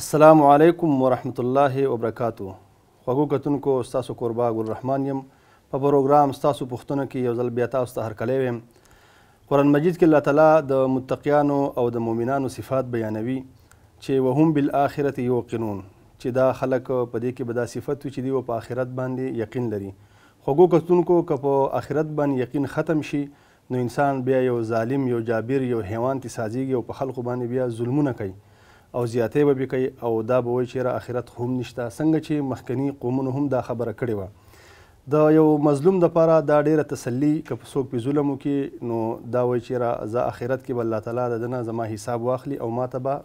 السلام علیکم ورحمت الله وبرکاتو خوږو کتونکو ستاسو کوربه ګلرحمان یم په پروګرام ستاسو پوښتنه کې یو ځل بیا تاسو ته هرکلی ویم قرآن مجید کې الله تعالی د متقیانو او د مؤمنانو صفات بیانوي چې وهم بالآخرة یوقنون چې دا خلک په دې کې به دا صفت وي چې دوی په آخرت باندې یقین لري خوږو کتونکو که په آخرت باندې یقین ختم شي نو انسان بیا یو ظالم یو جابر یو حیوان تي سازیږي او په خلکو باندې بیا ظلمونه کوي او زیاتی به بی کوي او دا به وایي چې یاره آخرت هم نشته څنګه چې مخکني قومونو هم دا خبره کړې وه د یو مظلوم دپاره دا ډیره تسلي که څوک پې ظلم وکړي نو دا وایي چې یاره زه آخرت کې به الله تعالی د ده نه زما حساب واخلي او ما ته به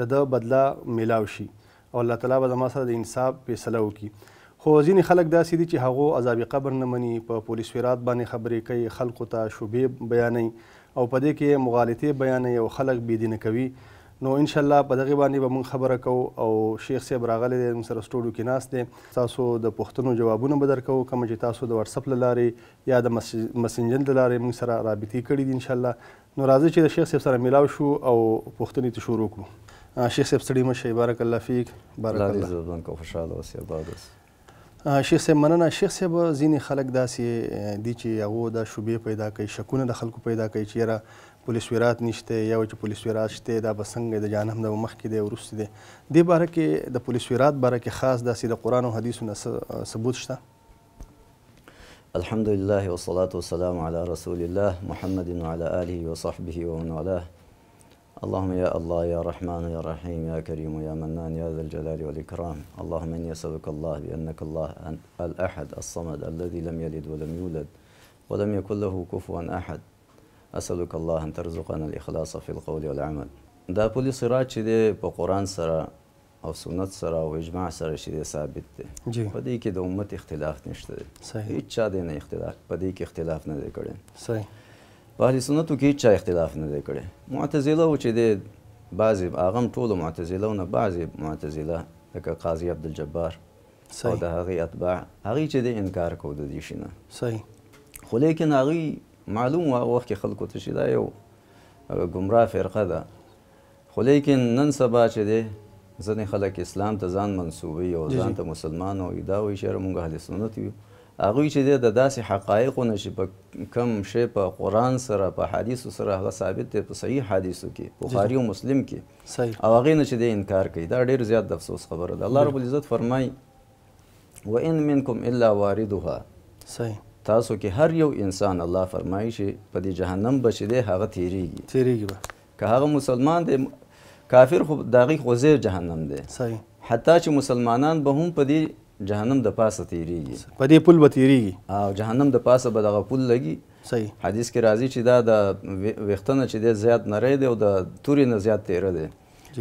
د ده بدله میلاو شي او الله تعالی به زما سره د انصاب فیصله وکړي خو ځینې خلک داسې دي چې هغو عذاب قبر نه مني په پولیس ویرات باندې خبرې کوي خلکو ته شوبې بیانوي او په دې کې مغالطې بیانوي او خلک بېدینه کوي نو ان شاء الله په دغه باندې به موږ خبره کوو او شیخ صاحب راغلی دی موږ سره سټوډیو کې ناست دی تاسو د پوښتنو جوابونه به درکوو کوم چې تاسو د واتساپ له لارې یا د مسنجر له لارې موږ سره رابطې کړي دي ان شاء الله نو راځي چې د شیخ صاحب سره میلاو شو او پوښتنې ته شروع کړو شیخ صاحب ستړي مشه بارک الله فیک بارک الله زه ځان کو خوشاله اوسې باد اوسې شیخ صاحب مننه شیخ صاحب ځینې خلک داسې دي چې هغه د شوبې پیدا کوي شکونه د خلکو پیدا کوي چې یاره پولیس ویرات نشته یا چې پولیس ویرات شته دا به څنګه د جانم د مخکې دی وروسته دی دې باره کې د پولیس ویرات باره کې خاص داسې د قرآن او حدیثو نه ثبوت شته الحمدلله والصلاة والسلام على رسول الله محمد وعلى آله وصحبه ومن والاه اللهم يا الله يا رحمن يا رحيم يا كريم يا منان يا ذا الجلال والإكرام اللهم إني أسألك الله بأنك الله الأحد الصمد الذي لم يلد ولم يولد ولم يكن له كفوا أحد أسألك الله أن ترزقنا الإخلاص في القول والعمل دا بولي صراط چې دی په قرآن سره او سنة سرا او اجماع سرا چې دی ثابت دی په دې امت اختلاف نشته صحيح صحیح هیڅ اختلاف په اختلاف نه دی کړی په اهل سنتو کې هیڅ چا اختلاف نه دی کړی معتزله و چې دی بعضې هغه هم ټولو معتزله نه بعضې معتزله لکه قاضي عبدالجبار او د هغې اتباع هغوی چې دی انکار کو د دې شي نه صحیح خو لیکن هغوی معلوم و هغه وخت کې خلکو ته چې دا یو ګمراه فرقه ده خو لیکن نن سبا چې دی ځینې خلک اسلام ته ځان منسوبوي او ځان ته مسلمان او دا وایي چې یاره مونږ اهل سنت یو هغوی چې دی د داسې حقایقو نه چې په کوم شی په قرآن سره په حدیثو سره هغه ثابت دی په صحیح حدیثو کې بخاري او مسلم کې او هغې نه چې دی انکار کوي دا ډېر زیات د افسوس خبره ده الله رب العزت فرمایي وان منکم الا واردها صحیح تاسو کې هر یو انسان الله فرمایي چې په دې جهنم به چې دی هغه تیریږي تیریږي به که هغه مسلمان دی کافر خو د هغې خو جهنم دی صحیح حتی چې مسلمانان به هم په دې جهنم د پاسه تیریږي په دې پل به تیریږي او جهنم د پاسه به دغه پل لګي صحیح حدیث کې راځي چې دا د ویختنه چې دی زیات نری دی او د تورې نه زیات تیره دی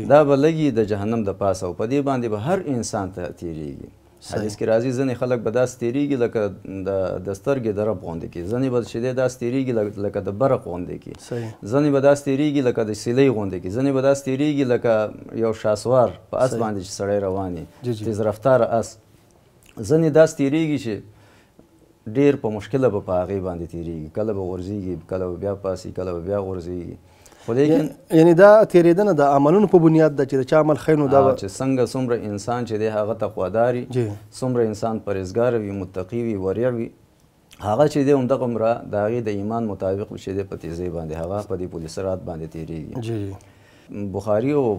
دا به لګي د جهنم د پاسه او په دې باندې به هر انسان ته تیریږي حدیث کې راځي ځنې خلک به داس تیریږي لکه د د سترګې درب غوندې کې ځنې به چې دی داس تیریږي لکه د برق غوندې کې ځنې به داس تیریږي لکه د سیلۍ غوندې کې ځنې به داس تیریږي لکه یو شاسوار په اس باندې چې سړی رواني تیز رفتار اس ځنې داسې تیریږي چې ډیر په مشکله به په هغې باندې تیریږي کله به غورځېږي کله به بیا پاسي کله به بیا غورځېږي خو لیکن یعنی دا تیریدنه د عملونو په بنیاد ده چې د چا عمل ښی نو دا چې څنګه څومره انسان چې دی هغه تقواداري څومره انسان پرهیزګار وي متقي وي وریړ وي هغه چې دی همدغه مره د هغې د ایمان مطابق چې دی په تیزۍ باندې هغه په دې پولیسرات باندې تیریږي بخاری او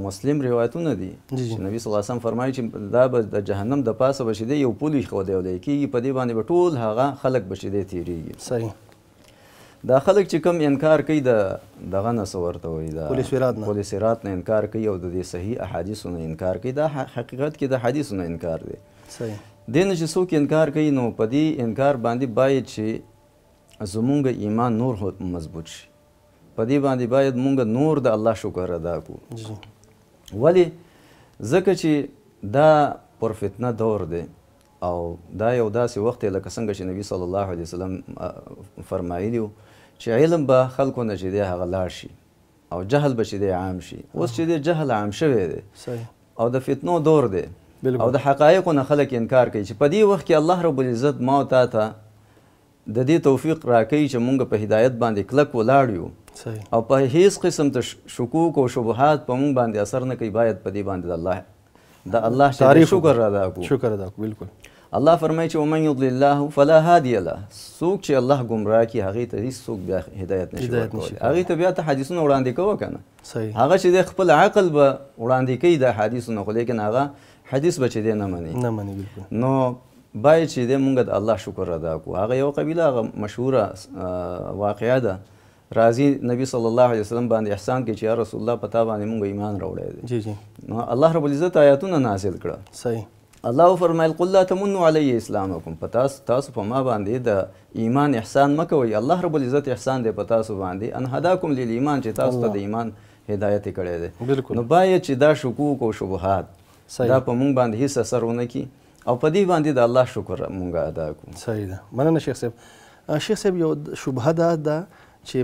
مسلم روایتونه دي چې نبی صلی الله علیه وسلم فرمایي چې دا به د جهنم د پاسه بشي دی یو پولی خو دی دی کیږي په دې باندې به ټول هغه خلک بشي دی تیریږي صحیح دا خلک چې کم انکار کوي د دغه نه ورته وایي دا پولیس ورات نه پولیس ورات نه انکار کوي او د دې صحیح احادیثو نه انکار کوي دا حقیقت کې د حدیثو نه انکار دی صحیح دین چې څوک انکار کوي نو په دې انکار باندې باید چې زمونږ ایمان نور مضبوط شي په دې باندې باید مونږ نور د الله شکر ادا کړو ولی ځکه چې دا پر فتنه دور دی او دا یو داسې وخت دی لکه څنګه چې نبی صلی الله علیه وسلم فرمایلی وو چې علم به خلکو نه چې دی هغه لاړ شي او جهل به چې دی عام شي اوس چې دی جهل عام شوی دی او د فتنو دور دی او د حقایقو نه خلک انکار کوي چې په دې وخت کې الله رب العزت ما او تا ته د دې توفیق راکوي چې مونږ په هدایت باندې کلک ولاړ یو صحیح او په هیڅ قسم ته شکوک او شبهات په مونږ باندې اثر نه کوي باید په دې باندې د الله د الله تعالی شکر ادا کو شکر ادا کو بالکل الله فرمایي چې ومن یضل الله فلا هادي له څوک چې الله گمراه کی هغه ته هیڅ څوک بیا هدایت نشي ورکولی هغه ته بیا ته حدیثونه وړاندې کوو کنه صحیح هغه چې د خپل عقل به وړاندې کوي د حدیثونو خو لیکن هغه حدیث به چې دی نه مني نه مني بالکل نو باید چې دی مونږ د الله شکر ادا کوو هغه یو قبیله هغه مشهوره واقعه ده راځي نبی صلی الله علیه وسلم باندې احسان کې چې یا رسول الله پتا باندې موږ ایمان راوړی دی جی جی نو الله رب العزت آیاتونه نازل کړه صحیح الله فرمایل قل لا تمنوا علی اسلامکم پتا تاسو په ما باندې د ایمان احسان مکوئ الله رب العزت احسان دی پتا سو باندې ان هداکم للایمان چې تاسو ته د ایمان هدایت کړی دی بالکل نو باید چې دا شکوک او شبهات صحیح. دا په مونږ باندې هیڅ اثر ونه کی او په دې باندې د الله شکر مونږه ادا کوو صحیح ده مننه شیخ صاحب شیخ صاحب یو شبهه ده ده چې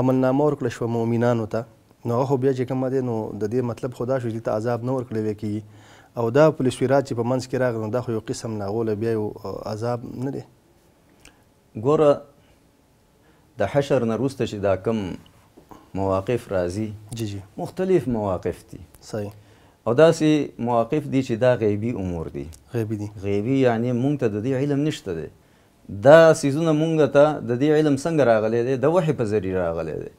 عملنامه ورکړل شو مؤمنانو ته نو هغه بیا چې کومه دی نو د دې مطلب خدا شو چې ته عذاب نه ورکړل کی او دا پولیس ویرات چې په منځ کې راغلو دا خو یو قسم ناغوله بیا یو عذاب نه دی ګوره د حشر نه وروسته چې دا کم مواقف راځي جی جی مختلف مواقف دي صحیح او داسې مواقف دي چې دا غیبی امور دي غیبی دي غیبی یعنی مونږ ته د دې علم نشته دی دا سیزونه مونږ ته د دې علم څنګه راغلی دی د وحي په ذریعه راغلی دی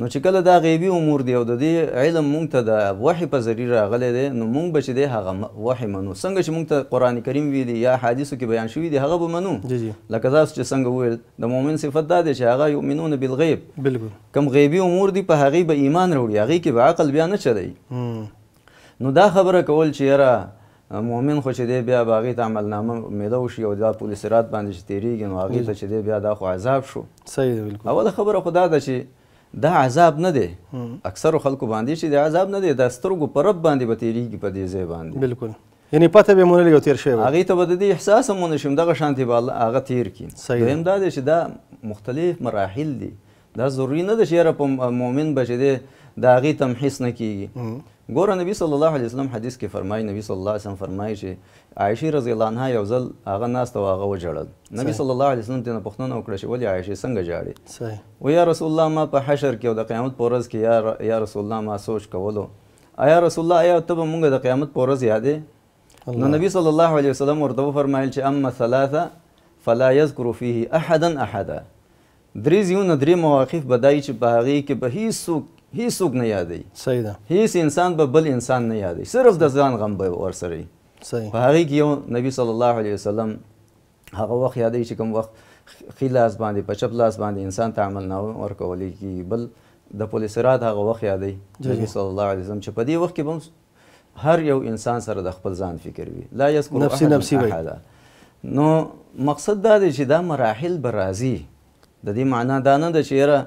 نو چې کله دا غیبی امور دی او د دې علم مونږ ته د وحي په ذریعه راغلی دی نو مونږ به چې دی هغه وحي منو څنګه چې مونږ ته قرآن کریم ویلي یا حدیثو کې بیان شوي دی هغه به منو لکه تاسو چې څنګه وویل د مؤمن صفت دا دی چې هغه یؤمنون بالغیب بالکل کم غیبی امور دی په هغې به ایمان راوړي هغې کې به عقل بیا نه چلی نو دا خبره کول چې یاره مؤمن خو چې دی بیا به هغې ته عملنامه میده وشي او دا پل سرات باندې چې تېرېږي نو هغې ته چې دی بیا دا خو عذاب شو صحیح بالکل اوله خبره خو دا ده چې دا عذاب نه دی اکثرو خلکو باندې چې دا عذاب نه دی دا سترګو په رب باندې به تېرېږي په دې ځای باندې بالکل یعنی پته به مونږ لګو تیر شوی هغه ته بده دي احساس مونږ نشم دغه شانتي بال هغه تیر کین دویم دا چې دا مختلف مراحل دي دا ضروری نه ده چې را په مؤمن بچی دی دا هغه تمحیص نه کیږي ګوره نبی صلی الله علیه وسلم حدیث کې فرمایي نبی صلی الله علیه وسلم فرمایي چې عایشه رضی الله عنها یو ځل هغه ناسته او هغه وژړل نبی صلی الله علیه وسلم ترنه پوښتنه وکړه چې ولې عایشه څنګه ژاړي صحیح و یا رسول الله ما په حشر کې او د قیامت په ورځ کې یا یا رسول الله ما سوچ کولو آیا رسول الله آیا ته به مونږ د قیامت په ورځ یادې نو نبی صلی الله علیه وسلم ورته فرمایل چې اما ثلاثه فلا یذکر فیه احدا احدا درې زیونه درې مواقف بدای چې په هغې کې به هیڅوک هیڅ څوک نه یادوي صحیح ده هیڅ انسان به بل انسان نه یادوي صرف د ځان غم به ورسره وي صحیح په هغې کې یو نبي صلی الله علیه وسلم هغه وخت یادوي چې کوم وخت ښي لاس باندې په چپ لاس باندې انسان ته عمل نه ورکولی کېږي بل د پل صراط هغه وخت یادوي نبي صلی الله علیه وسلم چې په دې وخت کې به هر یو انسان سره د خپل ځان فکر وي لا یذکر نفسی نفسی احدا نو مقصد دا دی چې دا مراحل به راځي د دې معنا دا نه ده چې یاره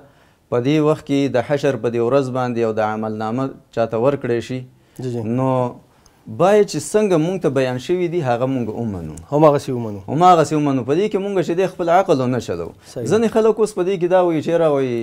په دې وخت کې د حشر په دې ورځ باندې او د عمل نامه چاته ورکړی شي نو باید چې څنګه مونږ ته بیان شوي دي هغه مونږ ومنو هماغسې ومنو هماغسې ومنو په دې کې مونږ چې دی خپل عقل ونه شلو ځینې خلک اوس په دې کې دا وایي چېره وایي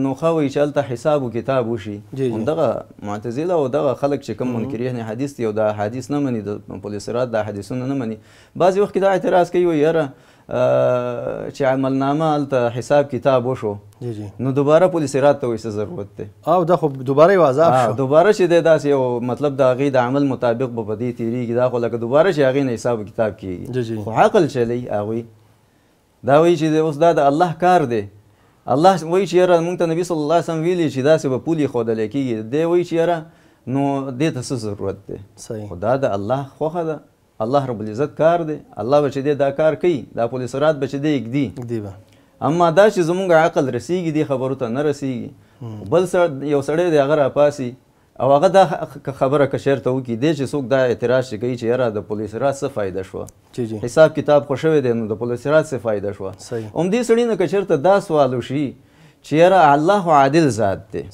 نوخه وایي چې هلته حساب و کتاب وشي همدغه معتزله او دغه خلک چې کوم منکرین حدیث دي او دا حدیث نه مني د پولیسرات دا حدیثونه نه مني بعضې وخت کې دا اعتراض کوي وایي یاره چې عملنامه الته حساب کتاب وشو جی جی نو دوباره پولیس رات ته وایسه ضرورت ده او دا خو دوباره یو عذاب شو دوباره چې د داس یو مطلب دا غي د عمل مطابق به بدی تیریږي دا خو لکه دوباره چې هغه نه حساب کتاب کیږي جی جی خو عقل چلی هغه دا وایي چې اوس دا د الله کار دی الله وایي چې یاره مونږ ته نبی صلی الله علیه وسلم ویلي چې داسې به پولي ښودلی کیږي دی وایي چې یاره نو دې ته څه ضرورت دی صحیح خو دا د الله خوښه ده الله رب العزت کار دی الله به چې دی دا کار کوي دا پل صراط به چې دی ږدي اما دا چې زمونږ عقل رسیږي دې خبرو ته نه رسیږي بل سړ یو سړی دی هغه راپاسي او هغه دا خبره که چېرته وکړي دی چې څوک دا اعتراض چې کوي چې یاره د پولیس رات څه فایده شوه حساب کتاب خو شوی دی نو د پولیس رات څه فایده شوه همدې سړي نه که چېرته دا سوال وشي چې یاره الله عادل ذات دی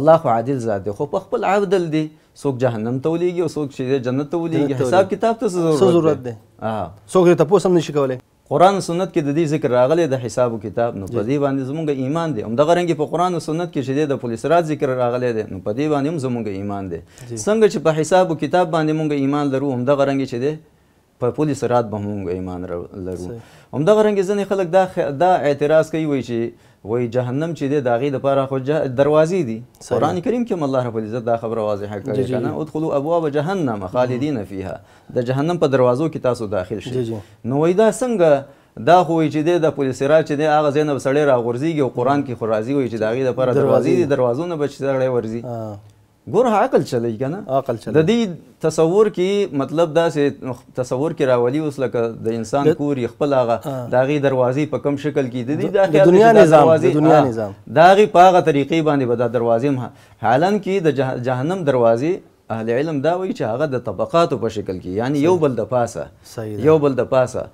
الله عادل ذات دی خو په خپل عدل دی څوک جهنم ته ولېږي او څوک چې جنت ته ولېږي حساب کتاب ته څه ضرورت دی څوک یې تپوس هم نشي کولی قرآن او سنت کې د دې ذکر راغلی د حساب او کتاب نو په دې باندې زمونږ ایمان دی همدغه رنګې په قرآن او سنت کې چې دی د پولیس رات ذکر راغلی دی نو په دې باندې هم زمونږ ایمان دی څنګه چې په حساب او کتاب باندې مونږ ایمان لرو همدغه رنګې چې دی په پولی سرات به مونږ ایمان لرو همدغه رنګې ځینې خلک دا دا اعتراض کوي وایي چې وای جهنم چې دی د هغې دپاره خو دروازې دي قرآن کریم کې هم الله ربالعزت دا خبره واضحه کړې که نه ادخلو ابواب جهنم خالدین فیها د جهنم په دروازو کې تاسو داخل شئ نو وای دا څنګه دا خو چې دی د پولیسرا چې دی هغه ځای نه سړی راغورځېږي او قرآن کې خو راځي وایي چې د هغې دپاره دروازې دي دروازو نه به چې سړی ورځي ګور عقل چلی کنه عقل چلی د دې تصور کې مطلب دا سي تصور کې راولي اوس لکه د انسان کور خپل هغه داغي دروازې په کم شکل کې د دې د دنیا نظام د دنیا نظام داغي په هغه طریقې باندې به دا دروازې هم حالان کې د جهنم دروازې اهل علم دا وایي چې هغه د طبقاتو په شکل کې یعنی یو بل د پاسه یو بل د پاسه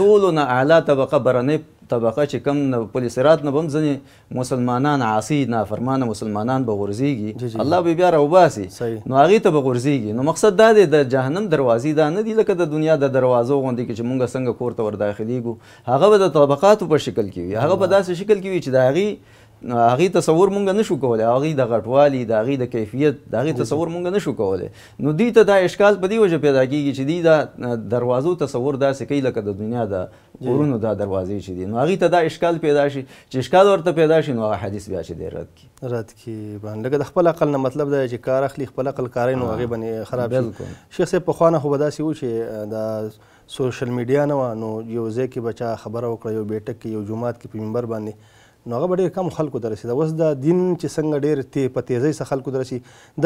ټولو نه اعلی طبقه برنۍ طبقه چې کم پل صراط نه به هم ځینې مسلمانان عاصي نافرمانه مسلمانان به غورځېږي الله به بیا راوباسي نو هغې ته به غورځېږي نو مقصد دا دی د جهنم دروازې دا نه دي لکه د دنیا د دروازو غوندې کې چې مونږ څنګه کور ته ورداخلېږو هغه به د طبقاتو په شکل کې وي هغه به داسې شکل کې وي چې د هغې هغه تصور مونږ نه شو کولای هغه د غټوالي د هغه د کیفیت د هغه تصور مونږ نه شو کولای نو دې ته دا اشکال په دې وجه پیدا کیږي چې دې دا دروازو تصور داسې کوي لکه د دنیا د غرونو دا دروازې چې دي نو هغه ته دا اشکال پیدا شي چې اشکال ورته پیدا شي نو هغه حدیث بیا چې دی رد کی رد کی باندې لکه د خپل عقل نه مطلب دا چې کار اخلي خپل عقل کاري نو هغه باندې خراب شي شیخ صاحب په خوانه خو داسې و چې د سوشل میډیا نه نو یو ځای کې بچا خبره وکړه یو بیٹک کې یو جمعات کې په منبر باندې نو هغه ډېر کم خلکو ته رسېده اوس د دین چې څنګه ډېر تی په تیزۍ څخه خلکو ته رسي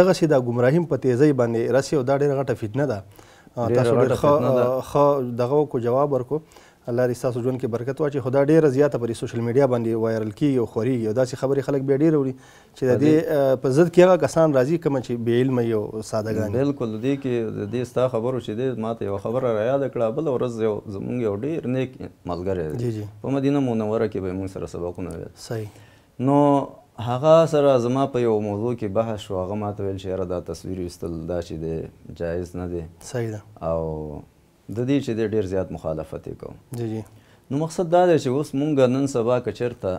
دغسې دا ګمراهي هم په تیزۍ باندې رسي او دا ډېره غټه فتنه ده تاسو ډېر ښه دغه وکړو جواب ورکړو الله دې ستاسو ژوند کې برکت واچي خو دا ډېره زیاته پرې سوشل میډیا باندې وایرل کیږي او خورېږي او داسې خبرې خلک بیا ډېر وړي چې د دې په ضد کې هغه کسان راځي کومه چې بې علمه وي او سادهګان بلکل دې کې د دې ستا خبرو چې دې ماته یوه خبره رایاده کړه بله ورځ یو زموږ یو ډېر نیک ملګری دی په مدینه منوره کې به یې موږ سره سبقونه ویل صحیح نو هغه سره زما په یو موضوع کې بحث شو هغه ماته ویل چې یاره دا تصویر ویستل دا چې دی جایز نه دی صحیح ده او د دې چې د ډیر زیات مخالفت کوم جی جی نو مقصد دا دی چې اوس مونږ نن سبا کچرته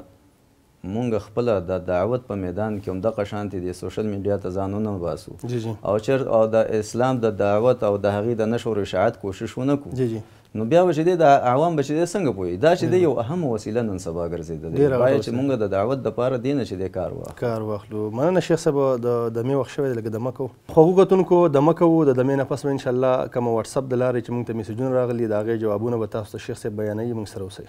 مونږ خپل د دعوت په میدان کې هم د قشانتي د سوشل میډیا ته ځانونه باسو جی جی. او چر او د اسلام د دعوت او د هغې د نشر او اشاعت کوشش ونه کو جی جی. نو بیا به چې د عوام به چې څنګه پوي دا چې یو اهم وسیله نن سبا ګرځېدلې باید چې موږ د دعوت لپاره دینه چې د کار واخلو کار واخلو مننه شیخ صاحب د دمه وخت شوی لکه دمه کو خو غوښتونکو دمه کو د دمه نه پس ان شاء الله کوم واتس اپ د لارې چې موږ ته میسجونه راغلي دا غي جوابونه به تاسو ته شیخ صاحب بیانوي موږ سره اوسئ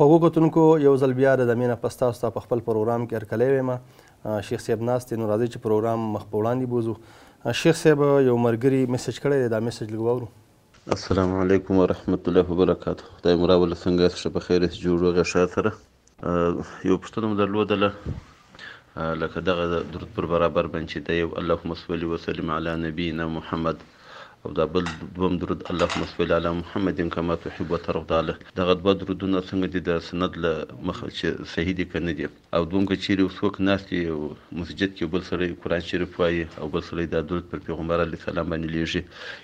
خوږو کتونکو یو ځل بیا د دمه نه پس تاسو ته په خپل پروګرام کې هرکلی وایم شیخ صاحب ناست نو راځي چې پروګرام مخ په وړاندې بوزو شیخ صاحب یو مرګري میسج کړی دی دا میسج لږ واورو السلام علیکم ورحمت الله وبرکاته خدای مو راوله څنګه یاست ښه په خیر یاست جوړ وغه ښه سره یو پوښتنه مو درلودله لکه دغه درود پر برابر باندې چې د یو اللهم صل وسلم علی نبینا محمد او دا بل دوم درود اللهم صل علی محمد کما تحب وترضى له دغه دوه درودونه څنګه دي د سند له مخه چې صحیح دي کنه دي او دوم که چیرې وسوک ناشتي او مسجد کې بل سره قران شریف وایي او بل سره د درود پر پیغمبر علی سلام باندې لیږي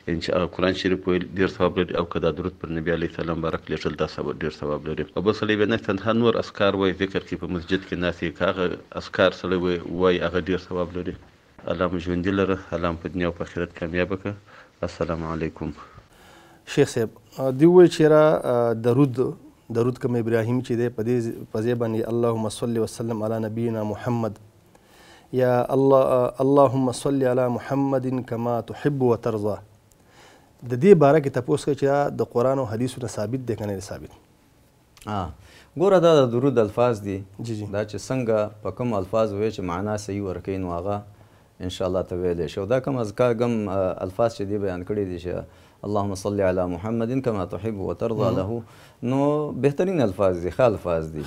ان چې قران شریف وایي ډیر ثواب لري او کدا درود پر نبی علی سلام بارک لیږل دا ثواب ډیر ثواب لري او بل سره نه تنها نور اسکار وایي ذکر کې په مسجد کې ناشتي کاغه اسکار سره وایي هغه ډیر ثواب لري الله مو ژوندي لره الله په دنیا او په آخرت کامیاب کړه السلام علیکم شیخ صاحب دی وې چې را درود درود کوم ابراهیم چې دی په دې په ځای باندې اللهم صل وسلم علی نبینا محمد یا الله اللهم صل علی محمد کما تحب وترضى د دې باره کې تاسو کې چې د قران او حدیثو نه ثابت دی کنه ثابت ها ګوره دا د درود الفاظ دي دا چې څنګه په کوم الفاظ وې چې معنا صحیح ورکې نو هغه ان شاء الله ته ویلې شو دا کوم اذکار کوم الفاظ چې دی بیان کړی دي چې اللهم صل علی محمد کما تحب وترضى له نو بهترین الفاظ دي خال الفاظ دي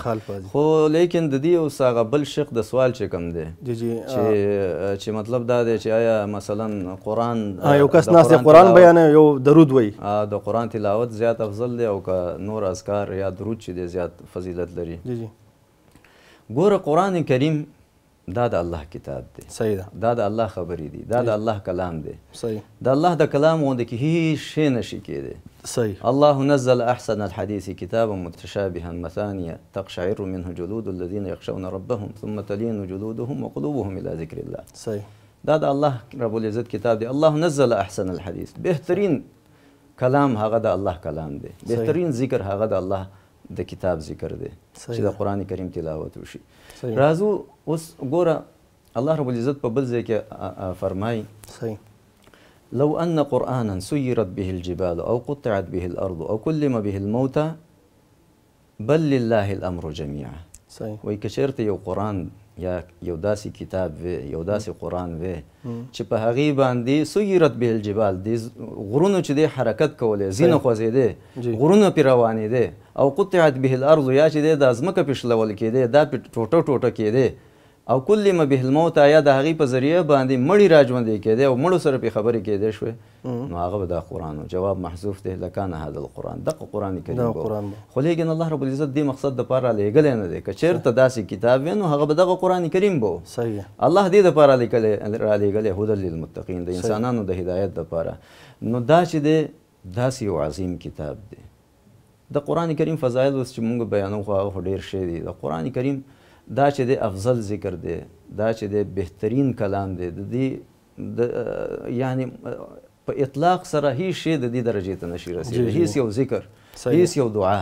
خو لیکن د دې او ساغه بل شق د سوال چې کوم دی چې چې مطلب دا دی چې آیا مثلا قران یو کس ناس دی قران بیان یو درود وای د قران تلاوت زیات افضل دی او که نور اذکار یا درود چې دی زیات فضیلت لري جی جی ګوره قران کریم دا د الله کتاب دی صحیح ده دا د الله خبرې دي دا د الله کلام دی صحیح د الله د کلام غوندې کې هیڅ شی نشي کېدی صحیح الله نزل احسن الحديث كتابا متشابها مثانيا تقشعر منه جلود الذين يخشون ربهم ثم تلين جلودهم وقلوبهم الى ذكر الله صحیح دا د الله رب العزت کتاب دی الله نزل احسن الحديث بهترین کلام هغه د الله کلام دی بهترین ذکر هغه د الله د کتاب ذکر دی چې د قران کریم تلاوت وشي راځو اوس ګوره الله رب العزت په بل ځای کې فرمایي لو ان قرانا سيرت به الجبال او قطعت به الارض او كلم به الموتى بل لله الامر جميعا صحیح وای کشرت یو قران یا یو داسې کتاب و یو داسې قران و چې په هغه باندې سویرت به الجبال د غرونو چې د حرکت کولې زینه خوځېده غرونه پی روانې ده او قطعت به الارض یا چې د ازمکه پښلول کېده دا په ټوټه ټوټه کېده او کل ما به الموت یا د هغې په ذریعه باندې مړی را ژوندی کېدی او مړو سره پې خبرې کېدی شوې نو هغه به دا قرآن جواب محذوف دی لکان هذا القرآن دغه قرآن کریم خو لیکن الله رب العزت دې مقصد دپاره رالیږلی نه دی که چېرته داسې کتاب وی نو هغه به دغه قرآن کریم به الله دې دپاره رالیږلی هدل للمتقین د انسانانو د هدایت دپاره نو دا چې دی داسې یو عظیم کتاب دی د قرآن کریم فضایل اوس چې مونږ بیانو خو هغه ډېر شی دی د قرآن کریم دا چې د افضل ذکر دی دا چې د بهترین کلام دی د دې یعنی په اطلاق سره هیڅ شی د دې درجې ته نشي رسېدلی هیڅ یو ذکر هیڅ یو دعا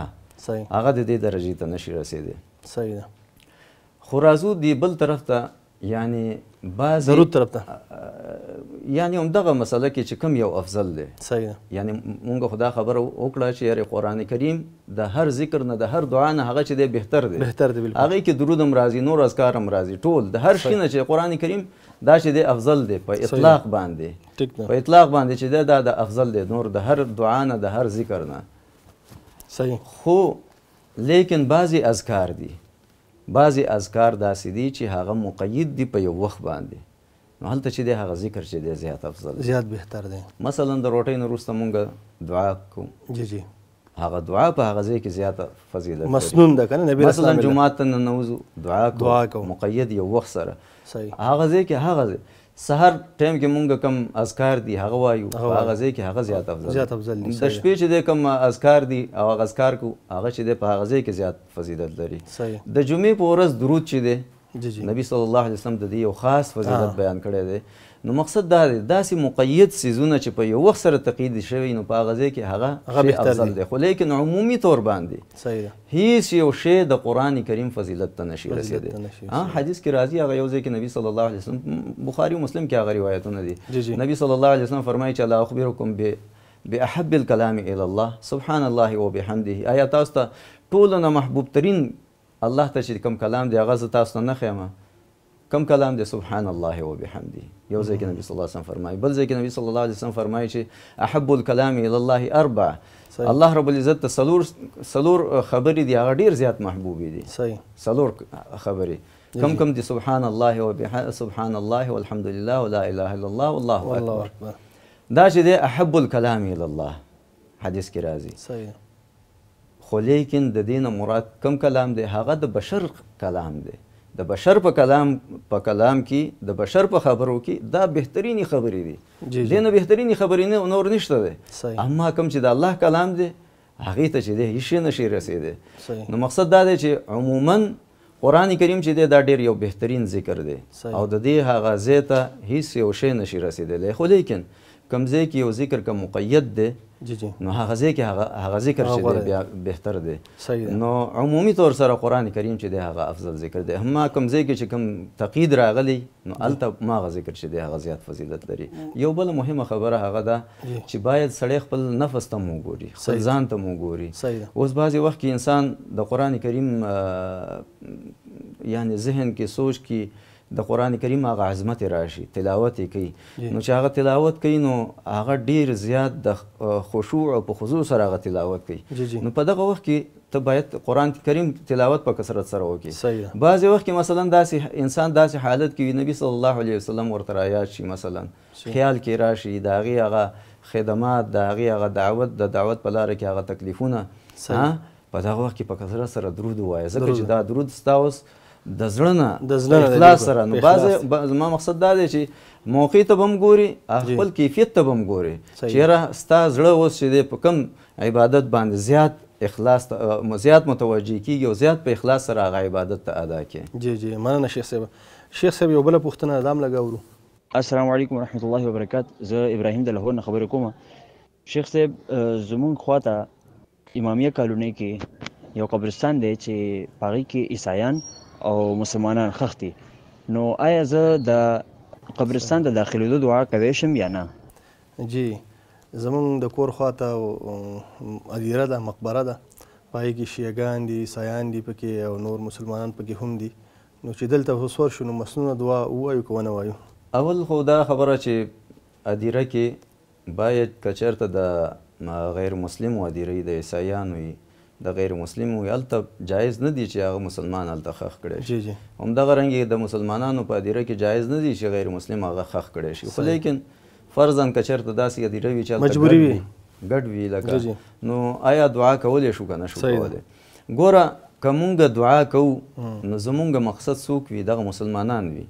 هغه د دې درجې ته نشي رسېدلی صحیح ده خو راځو دی بل طرف ته یعنی بعض ضرورت طرف ته یعنی هم دغه مسله کې چې کم یو افضل دی صحیح یعنی مونږ خدا خبر وکړه چې یاره قران کریم د هر ذکر نه د هر دعا نه هغه چې دی بهتر دی بهتر دی بالکل هغه کې درود هم راځي نور اذکار هم راځي ټول د هر شي نه چې قران کریم دا چې دی افضل دی په اطلاق باندې په اطلاق باندې چې دا د افضل دی نور د هر دعا نه د هر ذکر نه صحیح خو لیکن بعضی اذکار دي بعضی اذکار داسې دي چې هغه مقید دي په یو وخت باندې نو هلته چې دی هغه ذکر چې دی زیات افضل زیات بهتر دی مثلا د روټۍ نه وروسته مونږ دعا کوو جی جی هغه دعا په هغه ځای کې زیاته فضیلت مسنون ده کنه نبی مثلا جمعه ته ننوزو دعا کوو مقید یو وخت سره صحیح هغه ځای کې هغه سحر ټایم کې مونږ کم اذکار دي هغه وایو هغه ځای کې هغه زیات افضل زیات افضل دي د شپې چې د کم اذکار دي او هغه اذکار کو هغه چې د په هغه ځای کې زیات فضیلت لري د جمعې په ورځ درود چې دی نبی صلی الله علیه وسلم د دې یو خاص فضیلت بیان کړی دی نو مقصد دا دی داسې مقید سیزونه چې په یو وخت سره تقید شوی نو په هغه ځای کې هغه شی افضل دی خو لیکن عمومي طور باندې صحیح ده هیڅ یو شی د قرآن کریم فضیلت ته نشي رسېدی حدیث کې راځي هغه یو ځای کې نبی صلی الله علیه وسلم بخاري او مسلم کې هغه روایتونه دي نبی صلی الله علیه وسلم فرمایي چې الله اخبرکم بأحب الكلام إلى الله سبحان الله وبحمده آیا تاسو ته ټولو نه محبوب ترین الله ته چې کوم کلام دی هغه زه تاسو ته نه ښیمه کم کلام دی سبحان الله وبحمده یو ځای کې نبی صلی الله علیه وسلم فرمایي بل ځای کې نبی صلی الله علیه وسلم فرمایي چې احب الكلام الى الله اربع الله رب العزت ته سلور سلور خبرې دي هغه ډیر زیات محبوبې دي صحیح سلور خبرې کم کم دي سبحان الله وبحمده سبحان الله والحمد لله ولا اله الا الله والله اکبر, أكبر. دا چې دی احب الكلام الى الله حدیث کې راځي صحیح خو لیکن د دینه مراد کم کلام دی هغه د بشر کلام دی د بشر په کلام په کلام کې د بشر په خبرو کې دا بهترینی خبرې دي دینه بهترینی خبرې نه نور نشته ده اما کوم چې د الله کلام دی هغې ته چې دی هیڅ نه شي رسېدی نو مقصد دا دی چې عموما قرآن کریم چې دی دا ډېر یو بهترین ذکر دی او د دې هغه ځای ته هیڅ یو شی نه شي رسېدلی خو لیکن کوم ځای کې یو ذکر که مقید دی نو هغه ځکه هغه هغه ذکر چې بیا بهتر دی نو عمومي طور سره قران کریم چې دی هغه افضل ذکر دی هم کوم ځای کې چې کوم تقید راغلی نو الته ما هغه ذکر چې دی هغه زیات فضیلت لري یو بل مهمه خبره هغه ده چې باید سړی خپل نفس ته مو ګوري خپل ځان ته مو ګوري اوس بعضی وخت کې انسان د قران کریم یعنی ذهن کې سوچ کې د قران کریم هغه عظمت راشي تلاوت کوي نو چې هغه تلاوت کوي نو هغه ډیر زیات د خشوع او په خضوع سره هغه تلاوت کوي نو په دغه وخت کې ته باید قران کریم تلاوت په کثرت سره وکړي بعضی وخت کې مثلا داسې انسان داسې حالت کې نبی صلی الله علیه وسلم ورته رايات شي مثلا خیال کې راشي دا غي هغه خدمات دا غي هغه دعوت د دعوت په لار کې هغه تکلیفونه په دغه وخت کې په کثرت سره درود وایي ځکه چې دا درود ستاسو د زړه نه د زړه نه اخلاص سره نو باز ما مقصد دا دی چې موقع ته بم ګوري خپل کیفیت ته بم ګوري چیرې ستا زړه اوس چې دی په کم عبادت باندې زیات اخلاص زیات متوجه کیږي او زیات په اخلاص سره هغه عبادت ته ادا کوي جی جی مننه شیخ صاحب شیخ صاحب یو بل پوښتنه دام لګاورو السلام علیکم ورحمت الله وبرکات زه ابراهیم د لاهور نه خبرې کوم شیخ صاحب زمونږ خواته امامیه کالونی کې یو قبرستان دی چې پاغي کې عیسایان او مسلمانان خختي نو آیا زه د قبرستان د داخليدو دعا کوي شم یا نه جی زمونږ د کور خواته ادیره ده مقبره ده پای کې شیعاګان دي سایان دي پکې او نور مسلمانان پکې هم دي نو چې دلته حضور شنو مسنونه دعا وایو کو نه وایو اول خو دا خبره چې ادیره کې باید کچرته د غیر مسلم و ادیره د عیسایانو وي د غیر مسلم وي هلته جایز نه دي چې هغه مسلمان هلته ښخ کړی شي همدغه رنګ د مسلمانانو په هدیره کې جایز نه دي چې غیر مسلم هغه ښخ کړی شي خو لیکن فرضاً که چېرته داسې هدیره وي چې مجبوري وي ګډ وي لکه نو آیا دعا کولی شو که نه شو کولی ګوره کومګه دعا کوو نو زمونږ مقصد څوک وي دغه مسلمانان وي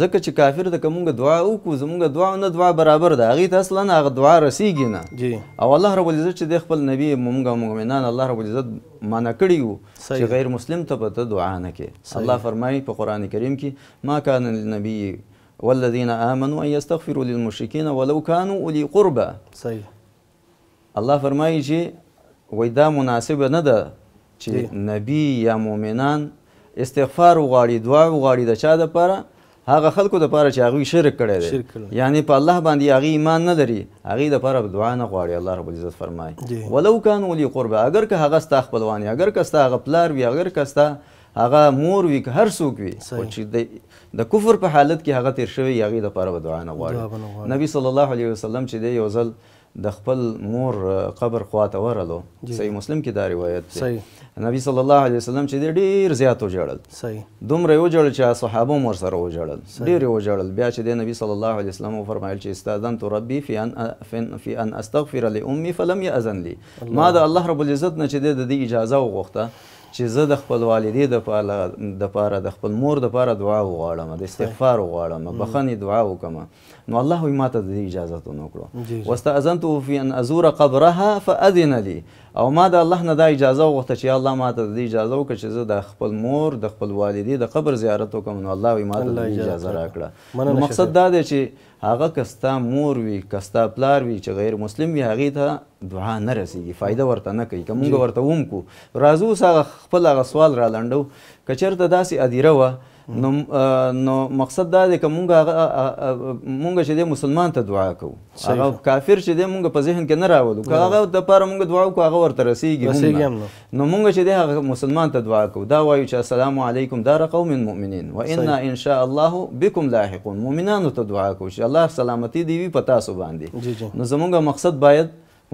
ځکه چې کافر د کومګه دعا وکړو زمونږ دعا نه دعا برابر ده هغې ته اصلا هغه دعا رسیږي نه او الله رب العزت چې دی خپل نبی مونږ مؤمنان الله رب العزت منع کړي وو چې غیر مسلم ته به ته دعا نه کې الله فرمایي په قرآن کریم کې ما کان لنبی والذین آمنوا ان یستغفروا للمشرکین ولو کانوا اولی قربه صحیح الله فرمایي چې وای دا مناسبه نه ده چې نبی یا مؤمنان استغفار وغواړي دعا وغواړي د چا دپاره هغه خلکو دپاره چې هغوی شرک کړی دی یعنی په الله باندې هغې ایمان نه لري هغې دپاره دعا نه غواړي الله ربالعزت فرمایي ولو کانو لی قربه اگر که هغه ستا خپلوان وي اگر که ستا هغه پلار وي اگر که ستا هغه مور وي که هر څوک وي خو چې د کفر په حالت کې هغه تیر شوی هغې دپاره به دعا نه غواړي نبی صلی الله علیه وسلم چې دی یو ځل د خپل مور قبر خواته ورلو صحیح مسلم کې دا روایت دی نبی صلی الله علیه وسلم چې ډیر زیات وجړل صحیح دومره وجړل چې صحابه مور سره وجړل ډیر وجړل بیا چې د نبی صلی الله علیه وسلم فرمایل چې استاذنت ربي في ان في ان استغفر لامي فلم ياذن لي ما د الله رب العزت نه چې د اجازه وغوښته چې زه د خپل والدې د پاره د پاره د خپل مور د پاره دعا وغواړم د استغفار وغواړم بخښنې دعا وکم نو الله وي ماته د اجازه ته نوکړو واستاذنت فی ان ازور قبرها فاذن لي او ما د الله نه دا اجازه وغوښته چې الله ماته د اجازه وکړه چې زه د خپل مور د خپل والدې د قبر زیارت وکم نو الله وي ماته د اجازه راکړه مقصد دا دی چې هغه کستا مور وي کستا پلار وي چې غیر مسلم وي هغې ته دعا نه رسیږي فایده ورته نه کوي که موږ ورته وم کو راځو اوس هغه خپل هغه سوال را لنډو که چېرته داسې ادیره وه نو نو مقصد دا دی که مونږ مونږ چې دی مسلمان ته دعا کوو هغه کافر چې دی مونږ په ذهن کې نه راولو که هغه دپاره مونږ دعا وکړو هغه ورته رسېږي نو مونږ چې دی هغه مسلمان ته دعا کوو دا وایو چې السلام علیکم دار قوم مؤمنین و انا ان شاء الله بكم لاحقون مؤمنانو ته دعا کوو چې الله سلامتی دی وي په تاسو باندې نو زمونږ مقصد باید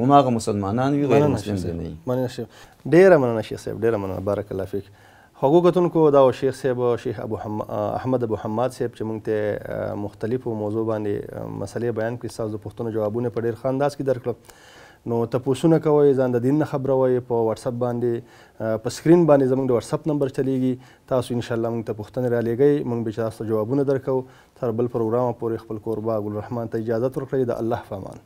هماغه مسلمانان وي غیر مسلمان نه وي ډېره مننه شیخ صاحب ډېره مننه بارک الله فیک هغو غتونکو دا شیخ صاحب شیخ ابو احمد ابو حماد صاحب چې مونږ ته مختلفو موضوع باندې مسلې بیان کړې تاسو پوښتنو جوابونه په ډیر خانداز کې درکړل نو تاسوونه کوي ځان د دین خبره وای په واتس اپ باندې په سکرین باندې زموږ د واتس اپ نمبر چلیږي تاسو ان شاء الله مونږ ته پوښتنه را لګئ مونږ به تاسو جوابونه درکو تر بل پروګرام پورې خپل کوربه ګل رحمان ته اجازه ورکړئ د الله فامان